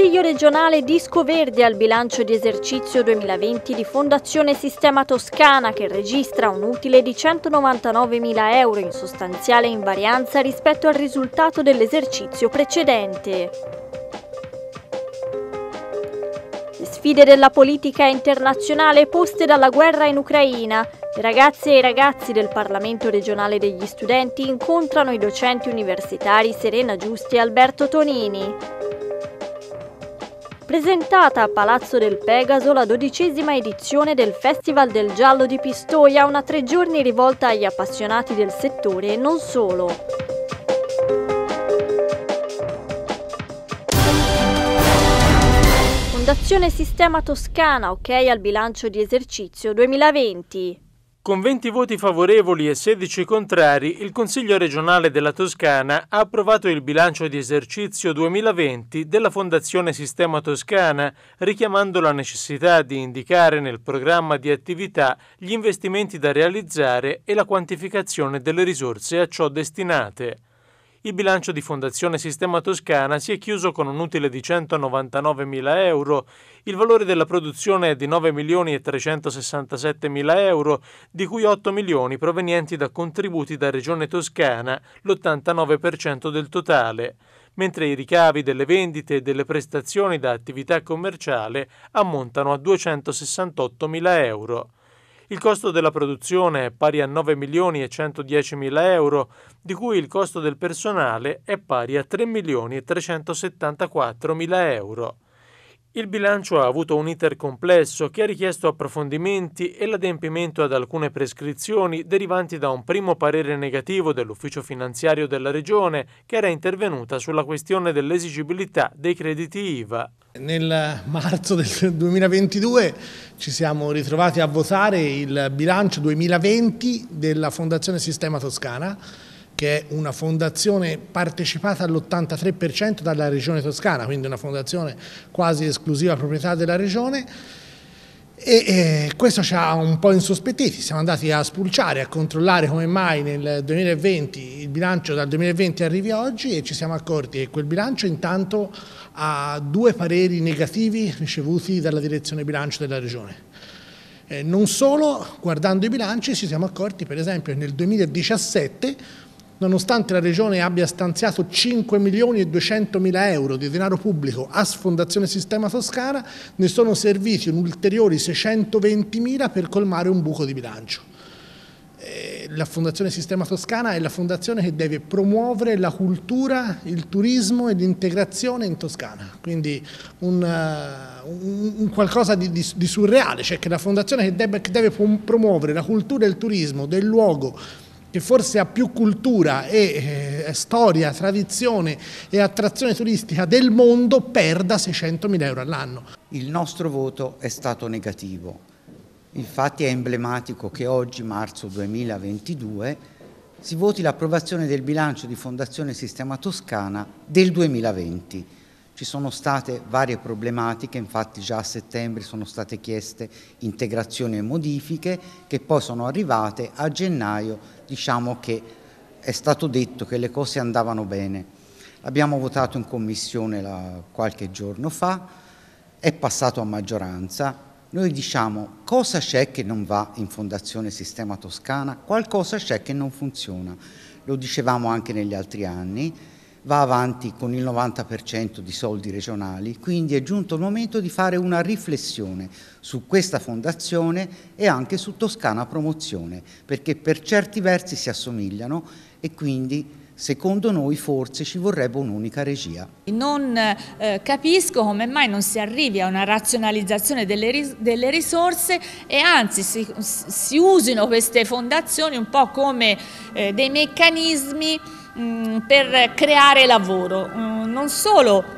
Consiglio regionale Disco Verde al bilancio di esercizio 2020 di Fondazione Sistema Toscana che registra un utile di 199.000 euro in sostanziale invarianza rispetto al risultato dell'esercizio precedente. Le sfide della politica internazionale poste dalla guerra in Ucraina, le ragazze e i ragazzi del Parlamento regionale degli studenti incontrano i docenti universitari Serena Giusti e Alberto Tonini presentata a Palazzo del Pegaso la dodicesima edizione del Festival del Giallo di Pistoia, una tre giorni rivolta agli appassionati del settore e non solo. Fondazione Sistema Toscana, ok al bilancio di esercizio 2020. Con 20 voti favorevoli e 16 contrari, il Consiglio regionale della Toscana ha approvato il bilancio di esercizio 2020 della Fondazione Sistema Toscana, richiamando la necessità di indicare nel programma di attività gli investimenti da realizzare e la quantificazione delle risorse a ciò destinate il bilancio di Fondazione Sistema Toscana si è chiuso con un utile di 199 mila euro, il valore della produzione è di 9 milioni e 367 mila euro, di cui 8 milioni provenienti da contributi da Regione Toscana, l'89% del totale, mentre i ricavi delle vendite e delle prestazioni da attività commerciale ammontano a 268 mila euro. Il costo della produzione è pari a 9 milioni e 110 mila euro, di cui il costo del personale è pari a 3 milioni e 374 mila euro. Il bilancio ha avuto un iter complesso che ha richiesto approfondimenti e l'adempimento ad alcune prescrizioni derivanti da un primo parere negativo dell'ufficio finanziario della Regione che era intervenuta sulla questione dell'esigibilità dei crediti IVA. Nel marzo del 2022 ci siamo ritrovati a votare il bilancio 2020 della Fondazione Sistema Toscana che è una fondazione partecipata all'83% dalla regione toscana, quindi una fondazione quasi esclusiva proprietà della regione, e, e, questo ci ha un po' insospettiti, siamo andati a spulciare, a controllare come mai nel 2020 il bilancio dal 2020 arrivi a oggi e ci siamo accorti che quel bilancio intanto ha due pareri negativi ricevuti dalla direzione bilancio della regione. Eh, non solo, guardando i bilanci ci siamo accorti per esempio che nel 2017 nonostante la Regione abbia stanziato 5 milioni e 200 mila euro di denaro pubblico a Fondazione Sistema Toscana, ne sono serviti ulteriori 620 mila per colmare un buco di bilancio. Eh, la Fondazione Sistema Toscana è la fondazione che deve promuovere la cultura, il turismo e l'integrazione in Toscana, quindi un, eh, un qualcosa di, di, di, surreale, cioè che la fondazione che deve, che deve promuovere la cultura e il turismo del luogo che forse ha più cultura e eh, storia, tradizione e attrazione turistica del mondo, perda 600.000 euro all'anno. Il nostro voto è stato negativo. Infatti è emblematico che oggi, marzo 2022, si voti l'approvazione del bilancio di Fondazione Sistema Toscana del 2020. Ci sono state varie problematiche, infatti già a settembre sono state chieste integrazioni e modifiche che poi sono arrivate a gennaio diciamo che è stato detto che le cose andavano bene. L'abbiamo votato in commissione la, qualche giorno fa, è passato a maggioranza. Noi diciamo cosa c'è che non va in Fondazione Sistema Toscana, qualcosa c'è che non funziona. Lo dicevamo anche negli altri anni va avanti con il 90% di soldi regionali, quindi è giunto il momento di fare una riflessione su questa fondazione e anche su Toscana Promozione, perché per certi versi si assomigliano e quindi secondo noi forse ci vorrebbe un'unica regia. Non eh, capisco come mai non si arrivi a una razionalizzazione delle, ris delle risorse e anzi si, si, usino queste fondazioni un po' come eh, dei meccanismi mh, mm, per creare lavoro, mh, mm, non solo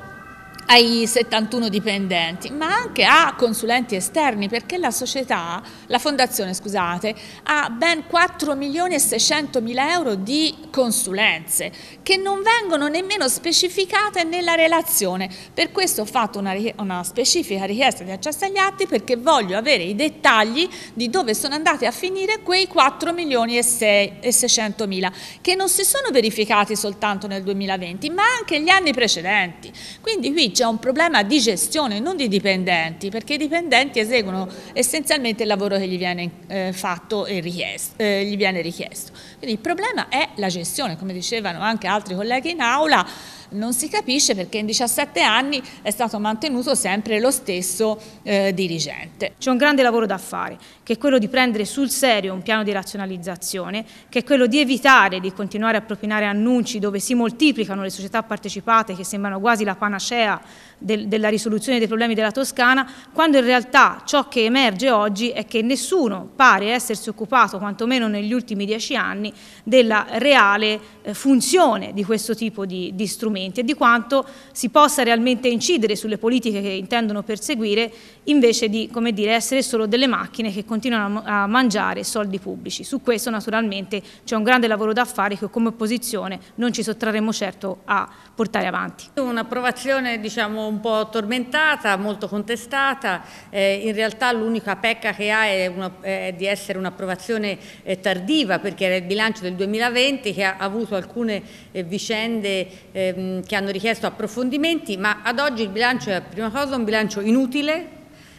ai 71 dipendenti, ma anche a consulenti esterni, perché la società, la fondazione scusate, ha ben 4 milioni e 600 mila euro di consulenze che non vengono nemmeno specificate nella relazione. Per questo ho fatto una, una specifica richiesta di accesso agli atti perché voglio avere i dettagli di dove sono andati a finire quei 4 milioni e 600 mila, che non si sono verificati soltanto nel 2020, ma anche negli anni precedenti. Quindi qui c'è un problema di gestione, non di dipendenti, perché i dipendenti eseguono essenzialmente il lavoro che gli viene eh, fatto e richiesto, eh, gli viene richiesto. Quindi il problema è la gestione, come dicevano anche altri colleghi in aula, non si capisce perché in 17 anni è stato mantenuto sempre lo stesso eh, dirigente. C'è un grande lavoro da fare, che è quello di prendere sul serio un piano di razionalizzazione, che è quello di evitare di continuare a propinare annunci dove si moltiplicano le società partecipate che sembrano quasi la panacea del, della risoluzione dei problemi della Toscana, quando in realtà ciò che emerge oggi è che nessuno pare essersi occupato, quantomeno negli ultimi dieci anni, della reale eh, funzione di questo tipo di, di strumenti investimenti e di quanto si possa realmente incidere sulle politiche che intendono perseguire invece di dire, essere solo delle macchine che continuano a mangiare soldi pubblici. Su questo naturalmente c'è un grande lavoro da fare che come opposizione non ci sottrarremo certo a portare avanti. Un'approvazione diciamo, un po' tormentata, molto contestata, eh, in realtà l'unica pecca che ha è, una, è di essere un'approvazione eh, tardiva perché era il bilancio del 2020 che ha avuto alcune eh, vicende ehm, Ehm, che hanno richiesto approfondimenti, ma ad oggi il bilancio è prima cosa un bilancio inutile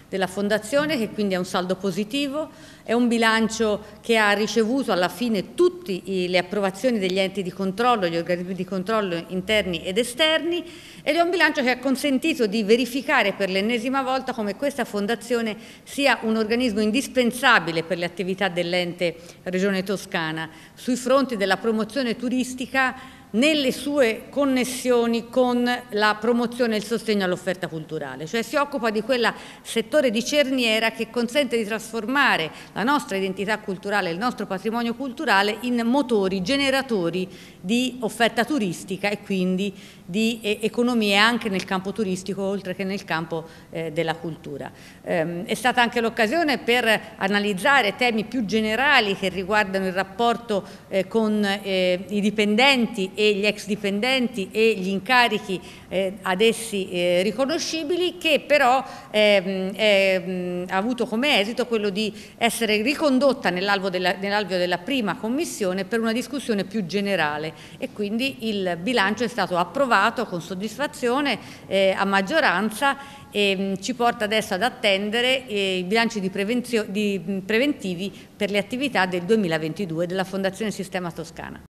della Fondazione, che quindi è un saldo positivo, è un bilancio che ha ricevuto alla fine tutte le approvazioni degli enti di controllo, gli organismi di controllo interni ed esterni ed è un bilancio che ha consentito di verificare per l'ennesima volta come questa fondazione sia un organismo indispensabile per le attività dell'ente Regione Toscana sui fronti della promozione turistica nelle sue connessioni con la promozione e il sostegno all'offerta culturale, cioè si occupa di quel settore di cerniera che consente di trasformare la nostra identità culturale, il nostro patrimonio culturale in motori, generatori di offerta turistica e quindi di economie anche nel campo turistico oltre che nel campo eh, della cultura. Ehm, è stata anche l'occasione per analizzare temi più generali che riguardano il rapporto eh, con eh, i dipendenti e gli ex dipendenti e gli incarichi eh, ad essi eh, riconoscibili che però ehm, ha avuto come esito quello di essere ricondotta nell'alveo della, nell della prima commissione per una discussione più generale e quindi il bilancio è stato approvato con soddisfazione eh, a maggioranza e ci porta adesso ad attendere eh, i bilanci di di preventivi per le attività del 2022 della Fondazione Sistema Toscana.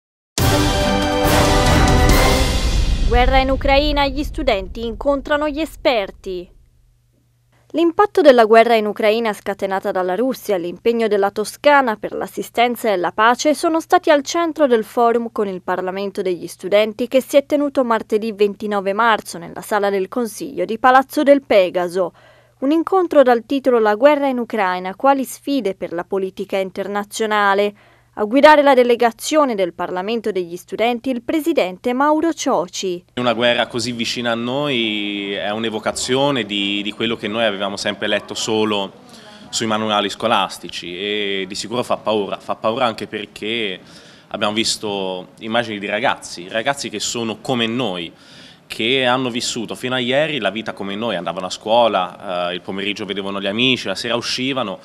Guerra in Ucraina, gli studenti incontrano gli esperti. L'impatto della guerra in Ucraina scatenata dalla Russia e l'impegno della Toscana per l'assistenza e la pace sono stati al centro del forum con il Parlamento degli studenti che si è tenuto martedì 29 marzo nella sala del Consiglio di Palazzo del Pegaso. Un incontro dal titolo La guerra in Ucraina, quali sfide per la politica internazionale a guidare la delegazione del Parlamento degli studenti il presidente Mauro Cioci. Una guerra così vicina a noi è un'evocazione di, di quello che noi avevamo sempre letto solo sui manuali scolastici e di sicuro fa paura, fa paura anche perché abbiamo visto immagini di ragazzi, ragazzi che sono come noi, che hanno vissuto fino a ieri la vita come noi, andavano a scuola, eh, il pomeriggio vedevano gli amici, la sera uscivano,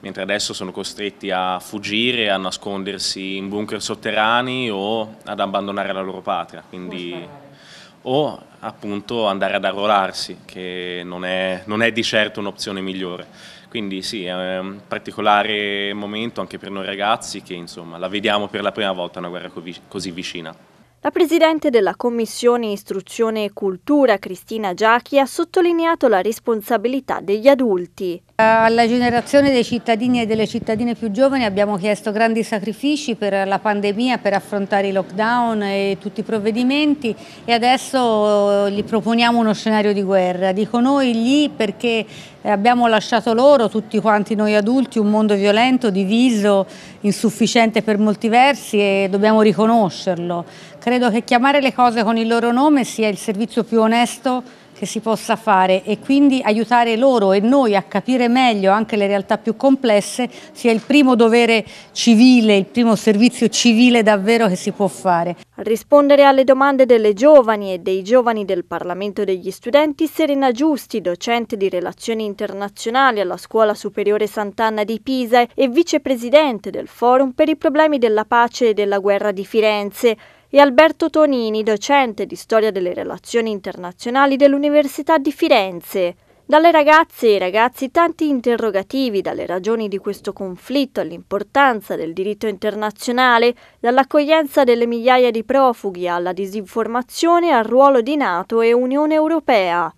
mentre adesso sono costretti a fuggire, a nascondersi in bunker sotterranei o ad abbandonare la loro patria, quindi, o appunto andare ad arruolarsi, che non è, non è di certo un'opzione migliore. Quindi sì, è un particolare momento anche per noi ragazzi che insomma la vediamo per la prima volta una guerra così vicina. La Presidente della Commissione Istruzione e Cultura, Cristina Giachi, ha sottolineato la responsabilità degli adulti. Eh, alla generazione dei cittadini e delle cittadine più giovani abbiamo chiesto grandi sacrifici per la pandemia, per affrontare i lockdown e tutti i provvedimenti e adesso eh, gli proponiamo uno scenario di guerra. Dico noi lì perché eh, abbiamo lasciato loro, tutti quanti noi adulti, un mondo violento, diviso, insufficiente per molti versi e dobbiamo riconoscerlo. Credo che chiamare le cose con il loro nome sia il servizio più onesto che si possa fare e quindi aiutare loro e noi a capire meglio anche le realtà più complesse sia il primo dovere civile, il primo servizio civile davvero che si può fare. A rispondere alle domande delle giovani e dei giovani del Parlamento degli studenti, Serena Giusti, docente di relazioni internazionali alla Scuola Superiore Sant'Anna di Pisa e vicepresidente del Forum per i problemi della pace e della guerra di Firenze, e Alberto Tonini, docente di storia delle relazioni internazionali dell'Università di Firenze. Dalle ragazze e ragazzi tanti interrogativi, dalle ragioni di questo conflitto all'importanza del diritto internazionale, dall'accoglienza delle migliaia di profughi alla disinformazione al ruolo di Nato e Unione Europea.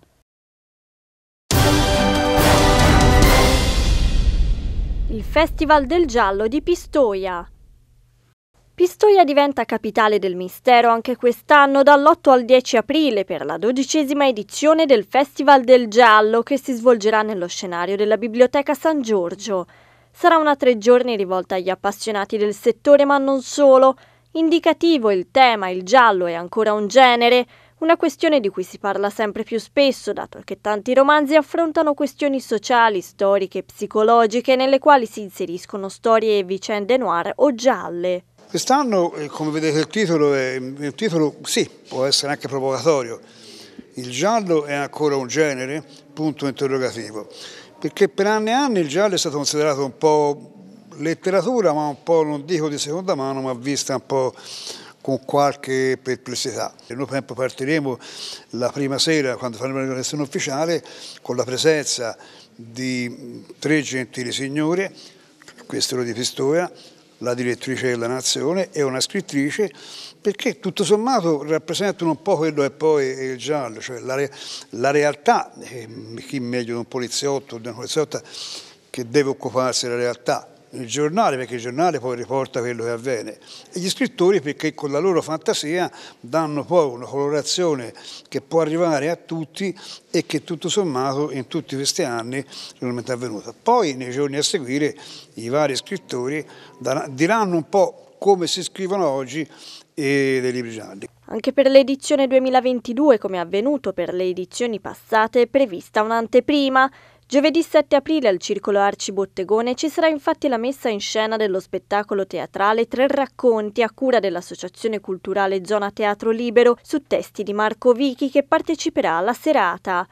Il Festival del Giallo di Pistoia Pistoia diventa capitale del mistero anche quest'anno dall'8 al 10 aprile per la dodicesima edizione del Festival del Giallo che si svolgerà nello scenario della Biblioteca San Giorgio. Sarà una tre giorni rivolta agli appassionati del settore ma non solo. Indicativo il tema, il giallo è ancora un genere, una questione di cui si parla sempre più spesso dato che tanti romanzi affrontano questioni sociali, storiche, e psicologiche nelle quali si inseriscono storie e vicende noir o gialle. Quest'anno, eh, come vedete il titolo, è un titolo, sì, può essere anche provocatorio. Il giallo è ancora un genere? Punto interrogativo. Perché per anni e anni il giallo è stato considerato un po' letteratura, ma un po', non dico di seconda mano, ma vista un po' con qualche perplessità. Noi partiremo la prima sera, quando faremo la lezione ufficiale, con la presenza di tre gentili signore, questo è quello di Pistoia, la direttrice della Nazione, e una scrittrice perché tutto sommato rappresentano un po' quello che poi è il giallo, cioè la, re, la realtà, eh, chi meglio di un poliziotto o di una poliziotta che deve occuparsi della realtà, il giornale, perché il giornale poi riporta quello che avviene, e gli scrittori perché con la loro fantasia danno poi una colorazione che può arrivare a tutti e che tutto sommato in tutti questi anni realmente è avvenuta. Poi nei giorni a seguire i vari scrittori diranno un po' come si scrivono oggi e eh, dei libri gialli. Anche per l'edizione 2022, come è avvenuto per le edizioni passate, è prevista un'anteprima. Giovedì 7 aprile al Circolo Arci Bottegone ci sarà infatti la messa in scena dello spettacolo teatrale Tre racconti a cura dell'Associazione Culturale Zona Teatro Libero su testi di Marco Vichi che parteciperà alla serata.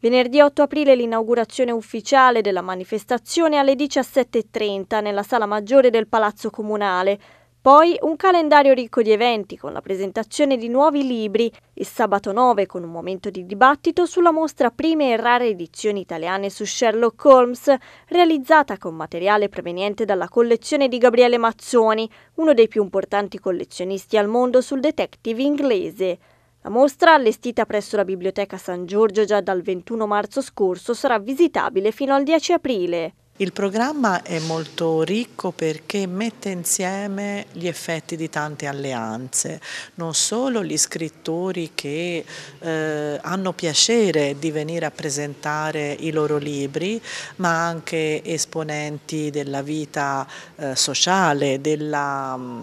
Venerdì 8 aprile l'inaugurazione ufficiale della manifestazione alle 17.30 nella sala maggiore del Palazzo Comunale. Poi un calendario ricco di eventi con la presentazione di nuovi libri, il sabato 9 con un momento di dibattito sulla mostra Prime e rare edizioni italiane su Sherlock Holmes, realizzata con materiale proveniente dalla collezione di Gabriele Mazzoni, uno dei più importanti collezionisti al mondo sul detective inglese. La mostra, allestita presso la Biblioteca San Giorgio già dal 21 marzo scorso, sarà visitabile fino al 10 aprile. Il programma è molto ricco perché mette insieme gli effetti di tante alleanze, non solo gli scrittori che eh, hanno piacere di venire a presentare i loro libri, ma anche esponenti della vita eh, sociale, della, mm,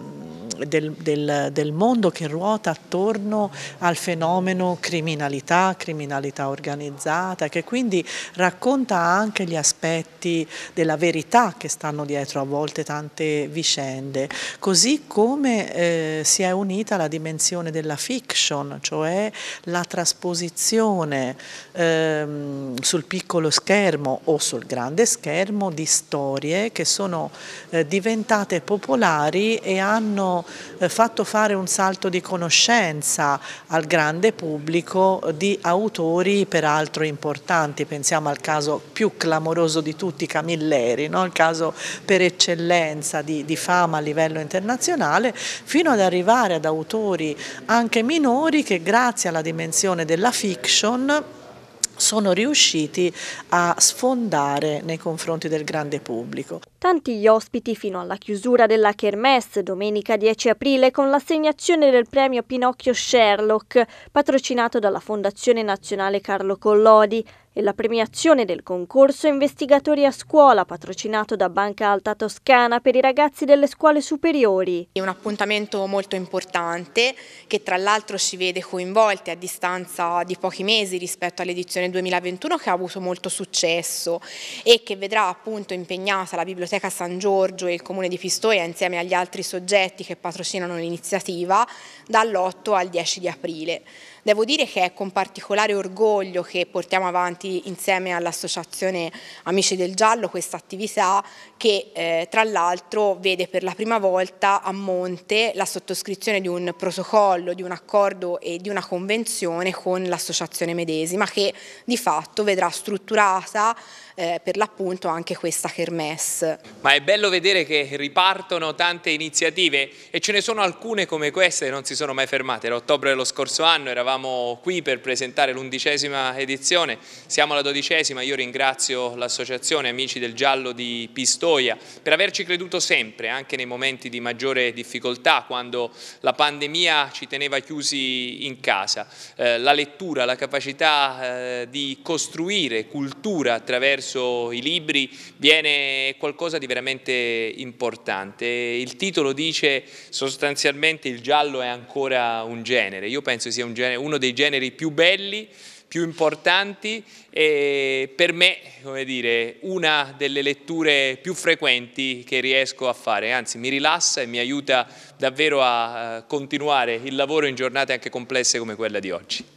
del, del, del mondo che ruota attorno al fenomeno criminalità, criminalità organizzata, che quindi racconta anche gli aspetti aspetti della verità che stanno dietro a volte tante vicende, così come eh, si è unita la dimensione della fiction, cioè la trasposizione ehm, sul piccolo schermo o sul grande schermo di storie che sono eh, diventate popolari e hanno eh, fatto fare un salto di conoscenza al grande pubblico di autori peraltro importanti, pensiamo al caso più clamoroso famoso di tutti Camilleri, no? il caso per eccellenza di, di fama a livello internazionale, fino ad arrivare ad autori anche minori che grazie alla dimensione della fiction sono riusciti a sfondare nei confronti del grande pubblico. Tanti gli ospiti fino alla chiusura della Kermesse domenica 10 aprile con l'assegnazione del premio Pinocchio Sherlock, patrocinato dalla Fondazione Nazionale Carlo Collodi, e la premiazione del concorso Investigatori a scuola patrocinato da Banca Alta Toscana per i ragazzi delle scuole superiori. È un appuntamento molto importante che tra l'altro ci vede coinvolti a distanza di pochi mesi rispetto all'edizione 2021 che ha avuto molto successo e che vedrà appunto impegnata la Biblioteca San Giorgio e il Comune di Pistoia insieme agli altri soggetti che patrocinano l'iniziativa dall'8 al 10 di aprile. Devo dire che è con particolare orgoglio che portiamo avanti avanti insieme all'associazione Amici del Giallo questa attività che eh, tra l'altro vede per la prima volta a monte la sottoscrizione di un protocollo, di un accordo e di una convenzione con l'associazione medesima che di fatto vedrà strutturata eh, per l'appunto anche questa kermesse. Ma è bello vedere che ripartono tante iniziative e ce ne sono alcune come queste che non si sono mai fermate. L'ottobre dello scorso anno eravamo qui per presentare l'undicesima edizione, siamo alla dodicesima, io ringrazio l'associazione Amici del Giallo di Pistoia per averci creduto sempre, anche nei momenti di maggiore difficoltà, quando la pandemia ci teneva chiusi in casa. Eh, la lettura, la capacità eh, di costruire cultura attraverso i libri viene qualcosa di veramente importante. Il titolo dice sostanzialmente il giallo è ancora un genere, io penso sia un genere, uno dei generi più belli più importanti e per me, come dire, una delle letture più frequenti che riesco a fare, anzi mi rilassa e mi aiuta davvero a eh, continuare il lavoro in giornate anche complesse come quella di oggi.